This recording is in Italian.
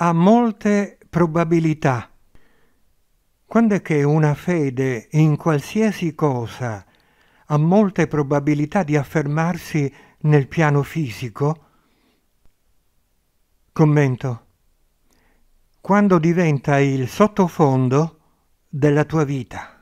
ha molte probabilità. Quando è che una fede in qualsiasi cosa ha molte probabilità di affermarsi nel piano fisico? Commento. Quando diventa il sottofondo della tua vita.